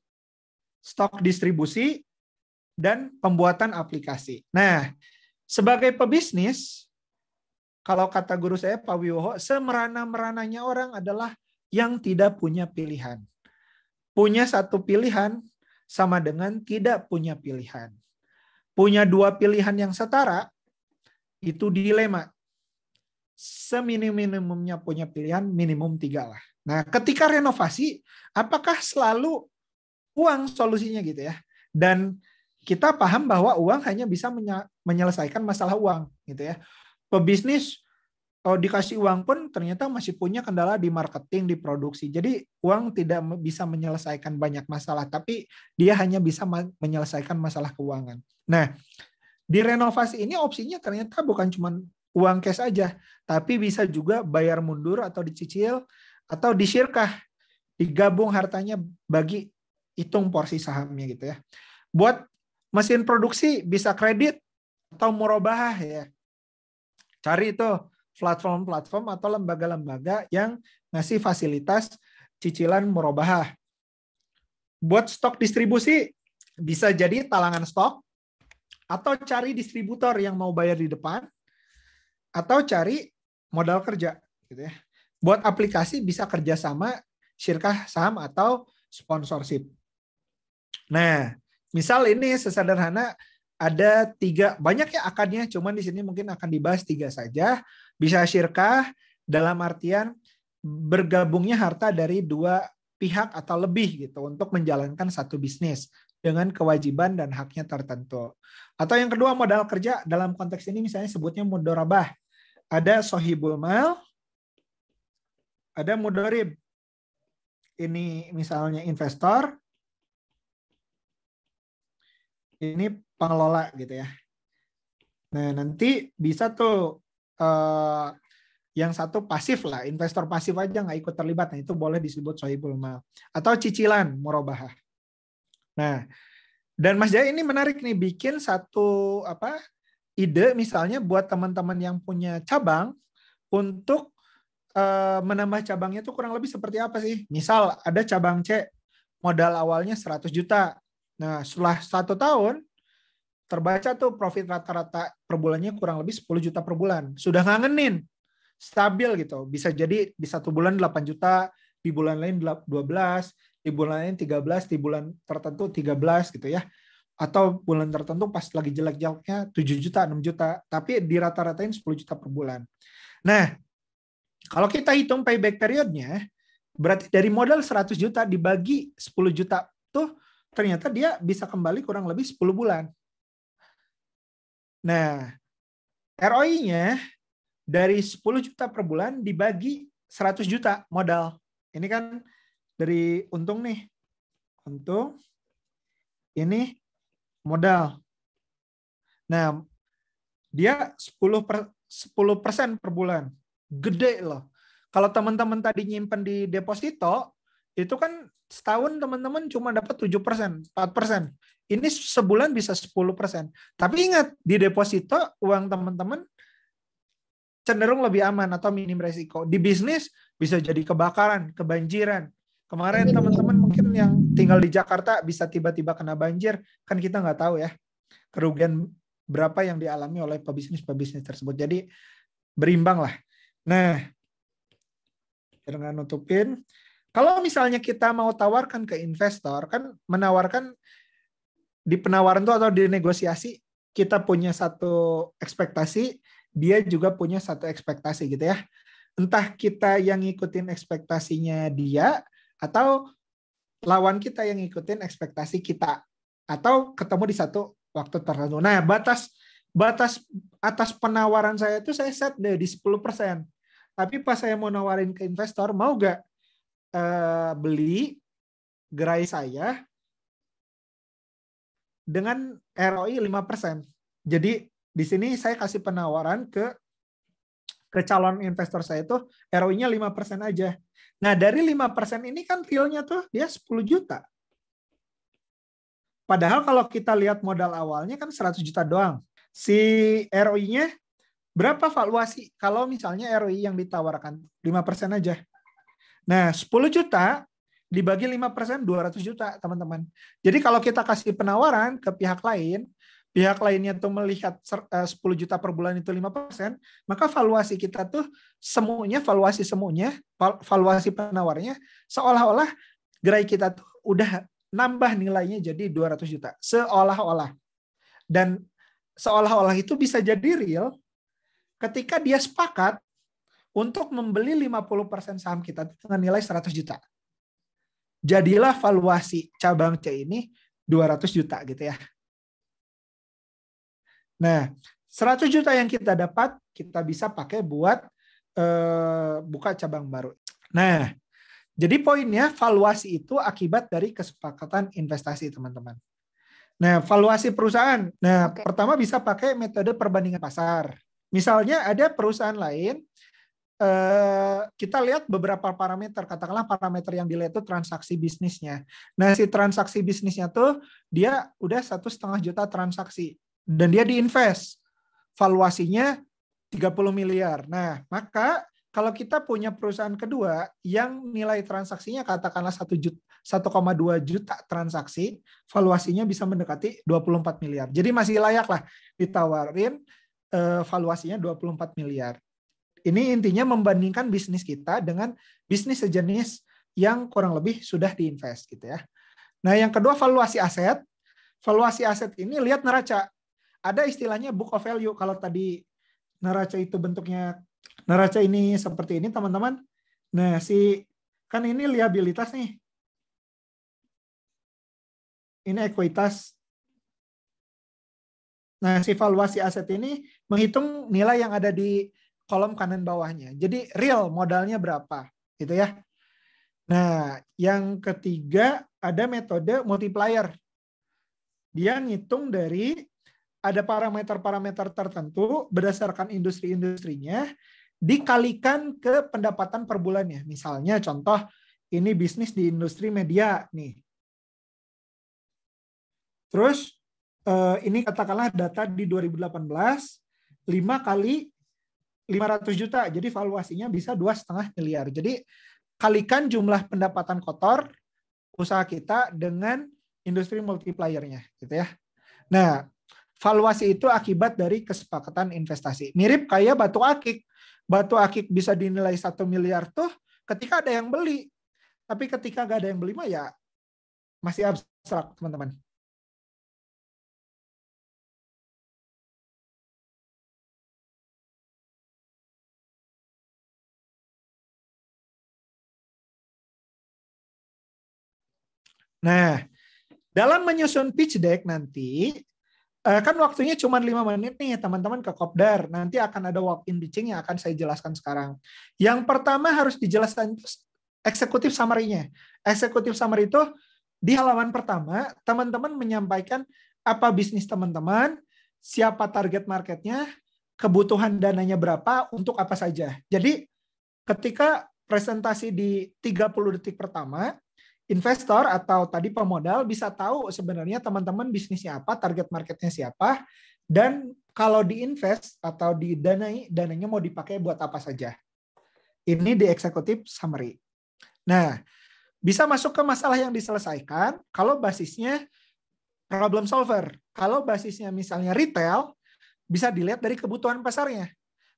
stok distribusi, dan pembuatan aplikasi. Nah, sebagai pebisnis, kalau kata guru saya Pak Wiwoho, semerana-merananya orang adalah yang tidak punya pilihan. Punya satu pilihan sama dengan tidak punya pilihan. Punya dua pilihan yang setara, itu dilema. Seminim-minimumnya punya pilihan, minimum tiga lah. Nah, ketika renovasi, apakah selalu uang solusinya gitu ya? Dan kita paham bahwa uang hanya bisa menyelesaikan masalah uang gitu ya pebisnis kalau eh, dikasih uang pun ternyata masih punya kendala di marketing, di produksi. Jadi uang tidak bisa menyelesaikan banyak masalah, tapi dia hanya bisa menyelesaikan masalah keuangan. Nah, di renovasi ini opsinya ternyata bukan cuma uang cash aja, tapi bisa juga bayar mundur atau dicicil atau disirkah, digabung hartanya bagi hitung porsi sahamnya gitu ya. Buat mesin produksi bisa kredit atau murabahah ya Cari itu platform-platform atau lembaga-lembaga yang ngasih fasilitas cicilan murabahah. Buat stok distribusi bisa jadi talangan stok atau cari distributor yang mau bayar di depan atau cari modal kerja gitu ya. Buat aplikasi bisa kerjasama syirkah saham atau sponsorship. Nah, misal ini sesederhana ada tiga banyak ya akadnya cuman di sini mungkin akan dibahas tiga saja bisa syirkah dalam artian bergabungnya harta dari dua pihak atau lebih gitu untuk menjalankan satu bisnis dengan kewajiban dan haknya tertentu. Atau yang kedua modal kerja dalam konteks ini misalnya sebutnya mudorabah. Ada sohibul mal, ada mudorib. Ini misalnya investor, ini pengelola gitu ya. Nah, nanti bisa tuh eh, yang satu pasif lah, investor pasif aja nggak ikut terlibat. Nah, itu boleh disebut sohibul mal. Atau cicilan, murabahah. Nah, dan Mas Jaya ini menarik nih, bikin satu apa ide misalnya buat teman-teman yang punya cabang untuk eh, menambah cabangnya itu kurang lebih seperti apa sih? Misal ada cabang C, modal awalnya 100 juta, Nah, setelah satu tahun, terbaca tuh profit rata-rata per bulannya kurang lebih 10 juta per bulan. Sudah ngangenin, stabil gitu. Bisa jadi di satu bulan 8 juta, di bulan lain 12, di bulan lain 13, di bulan tertentu 13 gitu ya. Atau bulan tertentu pas lagi jelek-jeleknya 7 juta, 6 juta. Tapi di rata ratain 10 juta per bulan. Nah, kalau kita hitung payback periodnya, berarti dari modal 100 juta dibagi 10 juta tuh ternyata dia bisa kembali kurang lebih 10 bulan. Nah, ROI-nya dari 10 juta per bulan dibagi 100 juta modal. Ini kan dari untung nih. Untung ini modal. Nah, dia 10 per, 10 persen per bulan. Gede loh. Kalau teman-teman tadi nyimpen di deposito, itu kan setahun teman-teman cuma dapat 7 4 Ini sebulan bisa 10 Tapi ingat, di deposito uang teman-teman cenderung lebih aman atau minim resiko. Di bisnis bisa jadi kebakaran, kebanjiran. Kemarin iya. teman-teman mungkin yang tinggal di Jakarta bisa tiba-tiba kena banjir, kan kita nggak tahu ya kerugian berapa yang dialami oleh pebisnis-pebisnis tersebut. Jadi berimbang lah. Nah, dengan nutupin, kalau misalnya kita mau tawarkan ke investor, kan menawarkan di penawaran itu atau di negosiasi kita punya satu ekspektasi, dia juga punya satu ekspektasi gitu ya. Entah kita yang ngikutin ekspektasinya dia atau lawan kita yang ngikutin ekspektasi kita atau ketemu di satu waktu tertentu. Nah, batas batas atas penawaran saya itu saya set deh di 10%. Tapi pas saya mau nawarin ke investor, mau gak? Eh, beli gerai saya dengan ROI 5%. Jadi di sini saya kasih penawaran ke ke calon investor saya itu ROI-nya 5% aja. Nah, dari 5% ini kan realnya tuh dia 10 juta. Padahal kalau kita lihat modal awalnya kan 100 juta doang. Si ROI-nya berapa valuasi? Kalau misalnya ROI yang ditawarkan 5% aja. Nah, 10 juta dibagi 5 persen 200 juta, teman-teman. Jadi kalau kita kasih penawaran ke pihak lain, pihak lainnya tuh melihat 10 eh, juta per bulan itu 5 persen, maka valuasi kita tuh semuanya, valuasi semuanya, valuasi penawarnya, seolah-olah gerai kita tuh udah nambah nilainya jadi 200 juta. Seolah-olah. Dan seolah-olah itu bisa jadi real ketika dia sepakat untuk membeli 50% saham kita dengan nilai 100 juta. Jadilah valuasi cabang C ini 200 juta gitu ya. Nah, 100 juta yang kita dapat kita bisa pakai buat eh, buka cabang baru. Nah, jadi poinnya valuasi itu akibat dari kesepakatan investasi teman-teman. Nah, valuasi perusahaan. Nah, okay. pertama bisa pakai metode perbandingan pasar. Misalnya ada perusahaan lain Eh, kita lihat beberapa parameter, katakanlah parameter yang dilihat itu transaksi bisnisnya. Nah, si transaksi bisnisnya tuh dia udah satu setengah juta transaksi dan dia diinvest. Valuasinya 30 miliar. Nah, maka kalau kita punya perusahaan kedua yang nilai transaksinya katakanlah satu juta 1,2 juta transaksi, valuasinya bisa mendekati 24 miliar. Jadi masih layak lah ditawarin eh, valuasinya 24 miliar ini intinya membandingkan bisnis kita dengan bisnis sejenis yang kurang lebih sudah diinvest gitu ya. Nah, yang kedua valuasi aset. Valuasi aset ini lihat neraca. Ada istilahnya book of value kalau tadi neraca itu bentuknya neraca ini seperti ini teman-teman. Nah, si kan ini liabilitas nih. Ini ekuitas. Nah, si valuasi aset ini menghitung nilai yang ada di kolom kanan bawahnya. Jadi real modalnya berapa gitu ya. Nah, yang ketiga ada metode multiplier. Dia ngitung dari ada parameter-parameter tertentu berdasarkan industri-industrinya dikalikan ke pendapatan per bulannya. Misalnya contoh ini bisnis di industri media nih. Terus eh, ini katakanlah data di 2018 5 kali 500 juta, jadi valuasinya bisa dua setengah miliar. Jadi kalikan jumlah pendapatan kotor usaha kita dengan industri multipliernya, gitu ya. Nah, valuasi itu akibat dari kesepakatan investasi. Mirip kayak batu akik. Batu akik bisa dinilai satu miliar tuh ketika ada yang beli. Tapi ketika nggak ada yang beli mah ya masih abstrak, teman-teman. Nah, dalam menyusun pitch deck nanti eh, kan waktunya cuma lima menit nih teman-teman ke Kopdar. Nanti akan ada walk-in pitching yang akan saya jelaskan sekarang. Yang pertama harus dijelaskan itu eksekutif summary-nya. Eksekutif summary itu di halaman pertama teman-teman menyampaikan apa bisnis teman-teman, siapa target marketnya, kebutuhan dananya berapa, untuk apa saja. Jadi ketika presentasi di 30 detik pertama, investor atau tadi pemodal bisa tahu sebenarnya teman-teman bisnisnya apa, target marketnya siapa, dan kalau diinvest atau didanai, dananya mau dipakai buat apa saja. Ini di eksekutif summary. Nah, bisa masuk ke masalah yang diselesaikan kalau basisnya problem solver. Kalau basisnya misalnya retail, bisa dilihat dari kebutuhan pasarnya.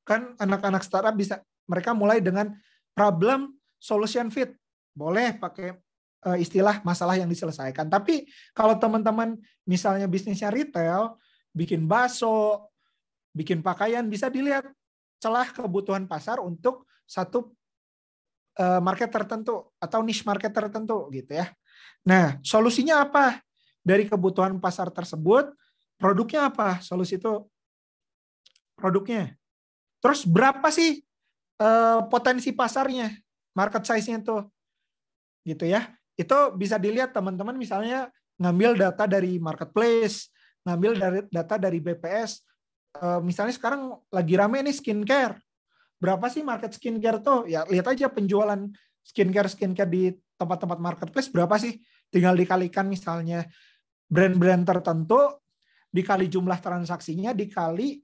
Kan anak-anak startup bisa mereka mulai dengan problem solution fit. Boleh pakai Eh, istilah masalah yang diselesaikan. Tapi kalau teman-teman misalnya bisnisnya retail, bikin baso bikin pakaian, bisa dilihat celah kebutuhan pasar untuk satu eh, market tertentu atau niche market tertentu gitu ya. Nah, solusinya apa? Dari kebutuhan pasar tersebut, produknya apa? Solusi itu produknya. Terus berapa sih eh, potensi pasarnya? Market size-nya tuh. Gitu ya. Itu bisa dilihat teman-teman misalnya ngambil data dari marketplace, ngambil dari data dari BPS. Eh, misalnya sekarang lagi rame nih skincare. Berapa sih market skincare tuh? Ya lihat aja penjualan skincare-skincare di tempat-tempat marketplace berapa sih? Tinggal dikalikan misalnya brand-brand tertentu dikali jumlah transaksinya dikali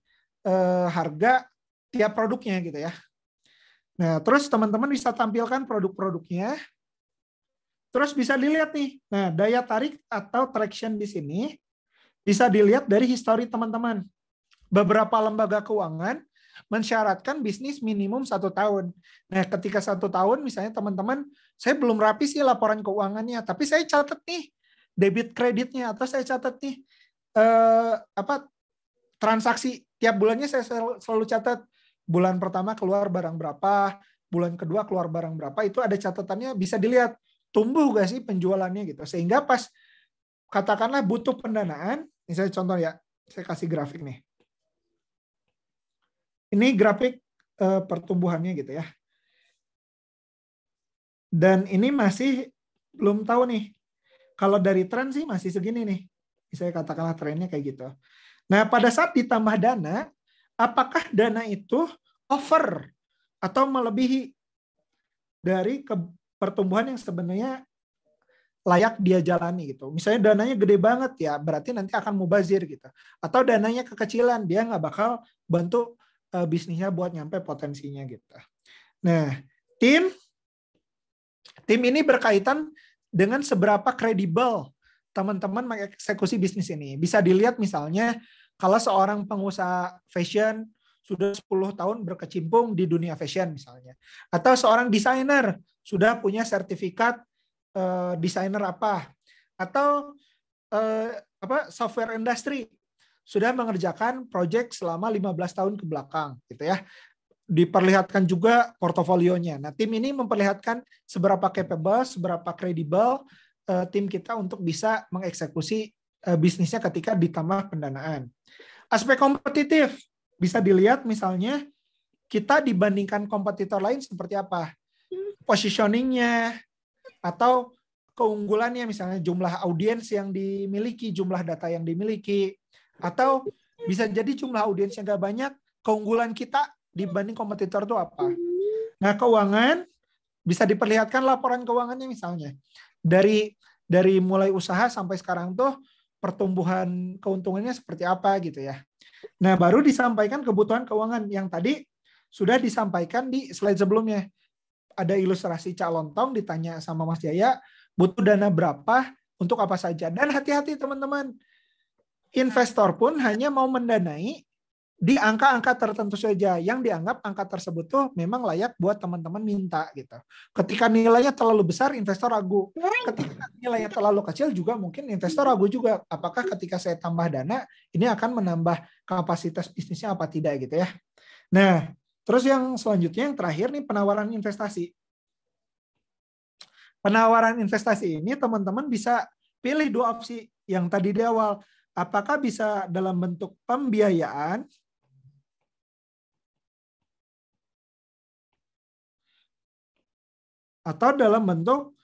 eh, harga tiap produknya gitu ya. Nah, terus teman-teman bisa tampilkan produk-produknya Terus bisa dilihat nih, nah daya tarik atau traction di sini bisa dilihat dari histori teman-teman. Beberapa lembaga keuangan mensyaratkan bisnis minimum satu tahun. Nah, ketika satu tahun, misalnya teman-teman, saya belum rapi sih laporan keuangannya, tapi saya catat nih debit kreditnya atau saya catat nih eh, apa transaksi tiap bulannya saya selalu catat bulan pertama keluar barang berapa, bulan kedua keluar barang berapa, itu ada catatannya bisa dilihat tumbuh gak sih penjualannya gitu. Sehingga pas katakanlah butuh pendanaan, misalnya contoh ya, saya kasih grafik nih. Ini grafik e, pertumbuhannya gitu ya. Dan ini masih belum tahu nih. Kalau dari tren sih masih segini nih. saya katakanlah trennya kayak gitu. Nah, pada saat ditambah dana, apakah dana itu over atau melebihi dari ke pertumbuhan yang sebenarnya layak dia jalani gitu. Misalnya dananya gede banget ya, berarti nanti akan mubazir gitu. Atau dananya kekecilan, dia nggak bakal bantu uh, bisnisnya buat nyampe potensinya gitu. Nah, tim tim ini berkaitan dengan seberapa kredibel teman-teman mengeksekusi bisnis ini. Bisa dilihat misalnya kalau seorang pengusaha fashion sudah 10 tahun berkecimpung di dunia fashion misalnya. Atau seorang desainer sudah punya sertifikat uh, desainer apa. Atau uh, apa software industry sudah mengerjakan project selama 15 tahun ke belakang gitu ya. Diperlihatkan juga portofolionya. Nah, tim ini memperlihatkan seberapa capable, seberapa kredibel uh, eh, tim kita untuk bisa mengeksekusi uh, bisnisnya ketika ditambah pendanaan. Aspek kompetitif bisa dilihat misalnya kita dibandingkan kompetitor lain seperti apa hmm. positioningnya atau keunggulannya misalnya jumlah audiens yang dimiliki jumlah data yang dimiliki atau bisa jadi jumlah audiens yang gak banyak keunggulan kita dibanding kompetitor itu apa hmm. nah keuangan bisa diperlihatkan laporan keuangannya misalnya dari dari mulai usaha sampai sekarang tuh pertumbuhan keuntungannya seperti apa gitu ya Nah, baru disampaikan kebutuhan keuangan yang tadi sudah disampaikan di slide sebelumnya. Ada ilustrasi calon tong ditanya sama Mas Jaya, butuh dana berapa untuk apa saja. Dan hati-hati teman-teman, investor pun hanya mau mendanai di angka-angka tertentu saja yang dianggap angka tersebut tuh memang layak buat teman-teman minta gitu. Ketika nilainya terlalu besar investor ragu. Ketika nilainya terlalu kecil juga mungkin investor ragu juga apakah ketika saya tambah dana ini akan menambah kapasitas bisnisnya apa tidak gitu ya. Nah, terus yang selanjutnya yang terakhir nih penawaran investasi. Penawaran investasi ini teman-teman bisa pilih dua opsi yang tadi di awal. Apakah bisa dalam bentuk pembiayaan atau dalam bentuk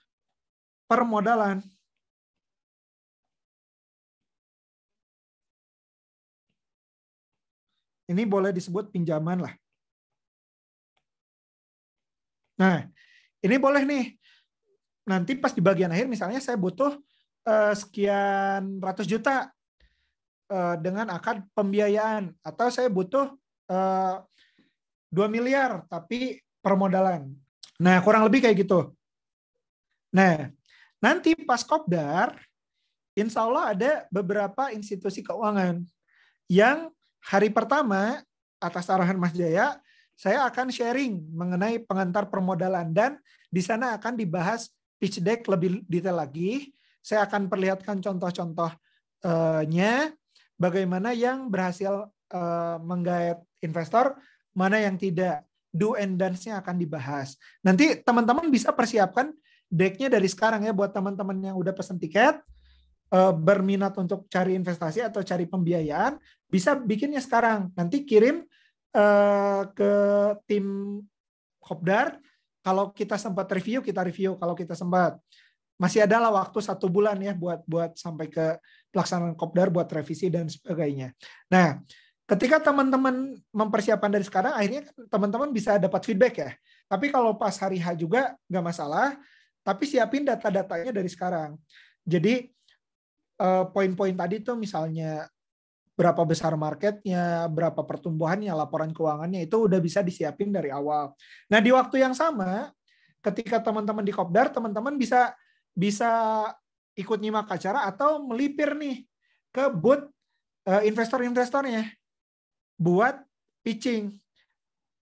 permodalan. Ini boleh disebut pinjaman lah. Nah, ini boleh nih. Nanti pas di bagian akhir misalnya saya butuh eh, sekian ratus juta eh, dengan akad pembiayaan atau saya butuh eh, dua 2 miliar tapi permodalan. Nah, kurang lebih kayak gitu. Nah, nanti pas kopdar, insya Allah ada beberapa institusi keuangan yang Hari pertama atas arahan Mas Jaya, saya akan sharing mengenai pengantar permodalan dan di sana akan dibahas pitch deck lebih detail lagi. Saya akan perlihatkan contoh-contohnya bagaimana yang berhasil eh, menggait investor, mana yang tidak. Do and dance-nya akan dibahas. Nanti teman-teman bisa persiapkan deck-nya dari sekarang ya buat teman-teman yang udah pesen tiket Eh, berminat untuk cari investasi atau cari pembiayaan bisa bikinnya sekarang nanti kirim eh, ke tim Kopdar kalau kita sempat review kita review kalau kita sempat masih adalah waktu satu bulan ya buat buat sampai ke pelaksanaan kopdar buat revisi dan sebagainya. Nah, ketika teman-teman mempersiapkan dari sekarang, akhirnya teman-teman bisa dapat feedback ya. Tapi kalau pas hari H juga nggak masalah, tapi siapin data-datanya dari sekarang. Jadi Eh, poin-poin tadi tuh misalnya berapa besar marketnya, berapa pertumbuhannya, laporan keuangannya itu udah bisa disiapin dari awal. Nah di waktu yang sama, ketika teman-teman di Kopdar, teman-teman bisa bisa ikut nyimak acara atau melipir nih ke booth eh, investor-investornya buat pitching.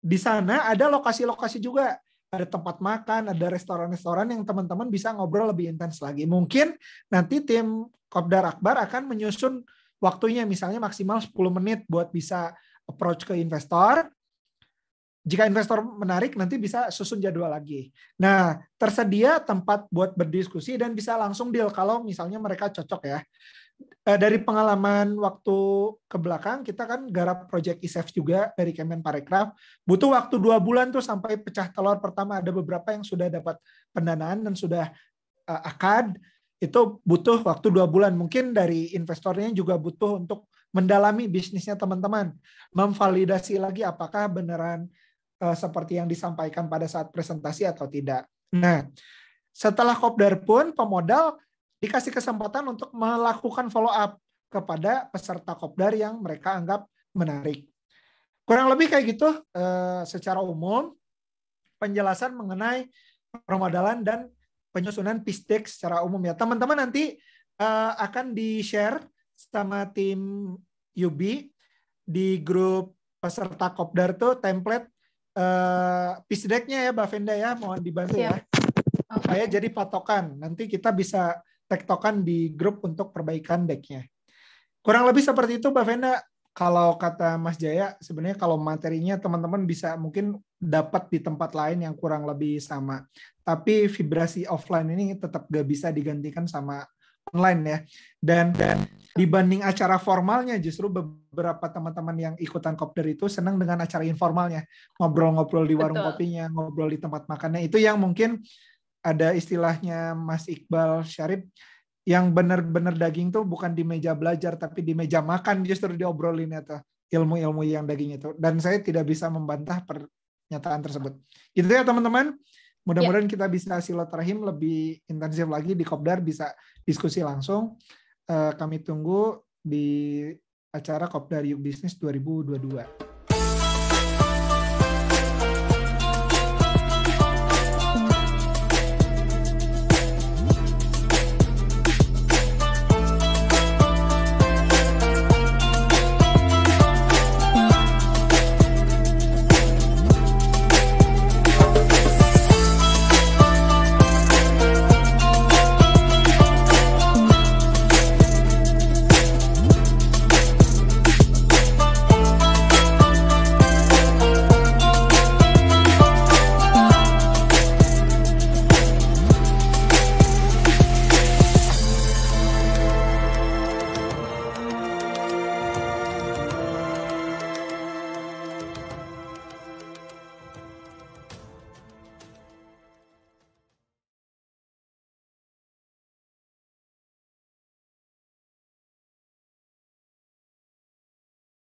Di sana ada lokasi-lokasi juga ada tempat makan, ada restoran-restoran yang teman-teman bisa ngobrol lebih intens lagi. Mungkin nanti tim Kopdar Akbar akan menyusun waktunya misalnya maksimal 10 menit buat bisa approach ke investor. Jika investor menarik nanti bisa susun jadwal lagi. Nah, tersedia tempat buat berdiskusi dan bisa langsung deal kalau misalnya mereka cocok ya. Eh, dari pengalaman waktu ke belakang kita kan garap project ISEF juga dari Kemen Parekraf butuh waktu dua bulan tuh sampai pecah telur pertama ada beberapa yang sudah dapat pendanaan dan sudah uh, akad itu butuh waktu dua bulan mungkin dari investornya juga butuh untuk mendalami bisnisnya teman-teman memvalidasi lagi apakah beneran uh, seperti yang disampaikan pada saat presentasi atau tidak nah setelah kopdar pun pemodal dikasih kesempatan untuk melakukan follow up kepada peserta kopdar yang mereka anggap menarik. Kurang lebih kayak gitu eh, secara umum penjelasan mengenai permodalan dan penyusunan PISTEK secara umum ya. Teman-teman nanti eh, akan di-share sama tim UB di grup peserta kopdar tuh template uh, eh, pistek ya Mbak Fenda ya, mohon dibantu Siap. ya. Supaya jadi patokan. Nanti kita bisa tektokan di grup untuk perbaikan decknya. Kurang lebih seperti itu, Mbak Venda. Kalau kata Mas Jaya, sebenarnya kalau materinya teman-teman bisa mungkin dapat di tempat lain yang kurang lebih sama. Tapi vibrasi offline ini tetap gak bisa digantikan sama online ya. Dan dan dibanding acara formalnya justru beberapa teman-teman yang ikutan kopdar itu senang dengan acara informalnya. Ngobrol-ngobrol di warung Betul. kopinya, ngobrol di tempat makannya. Itu yang mungkin ada istilahnya Mas Iqbal Syarif yang benar-benar daging tuh bukan di meja belajar tapi di meja makan justru diobrolin itu ya ilmu-ilmu yang daging itu dan saya tidak bisa membantah pernyataan tersebut Itu ya teman-teman mudah-mudahan ya. kita bisa silaturahim lebih intensif lagi di Kopdar bisa diskusi langsung eh, kami tunggu di acara Kopdar Yuk Bisnis 2022